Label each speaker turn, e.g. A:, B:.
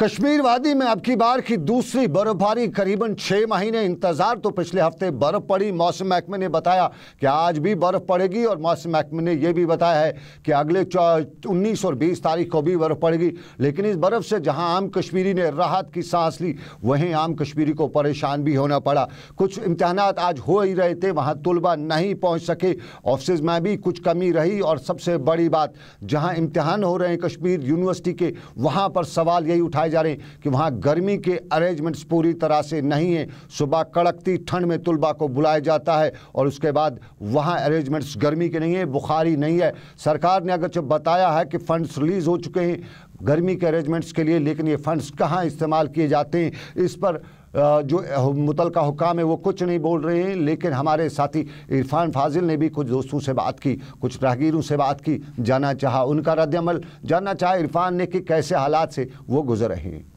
A: कश्मीर वादी में अब की बार की दूसरी बर्फबारी करीबन छः महीने इंतजार तो पिछले हफ्ते बर्फ पड़ी मौसम महकमे ने बताया कि आज भी बर्फ पड़ेगी और मौसम महकमे ने यह भी बताया है कि अगले 19 और 20 तारीख को भी बर्फ पड़ेगी लेकिन इस बर्फ से जहां आम कश्मीरी ने राहत की सांस ली वहीं आम कश्मीरी को परेशान भी होना पड़ा कुछ इम्तहान आज हो ही रहे थे वहाँ तलबा नहीं पहुँच सके ऑफिस में भी कुछ कमी रही और सबसे बड़ी बात जहाँ इम्तहान हो रहे हैं कश्मीर यूनिवर्सिटी के वहाँ पर सवाल यही उठा दिखाए जा रहे कि वहाँ गर्मी के अरेंजमेंट्स पूरी तरह से नहीं है सुबह कड़कती ठंड में तुलबा को बुलाया जाता है और उसके बाद वहाँ अरेंजमेंट्स गर्मी के नहीं है बुखारी नहीं है सरकार ने अगर जो बताया है कि फंड्स रिलीज़ हो चुके हैं गर्मी के अरेंजमेंट्स के लिए लेकिन ये फंड्स कहाँ इस्तेमाल किए जाते हैं इस पर जो मुतल का हुकाम है वो कुछ नहीं बोल रहे हैं लेकिन हमारे साथी इरफान फाजिल ने भी कुछ दोस्तों से बात की कुछ राहगीरों से बात की जाना चाहा उनका रद्दमल जानना चाहा इरफान ने कि कैसे हालात से वो गुजर रहे हैं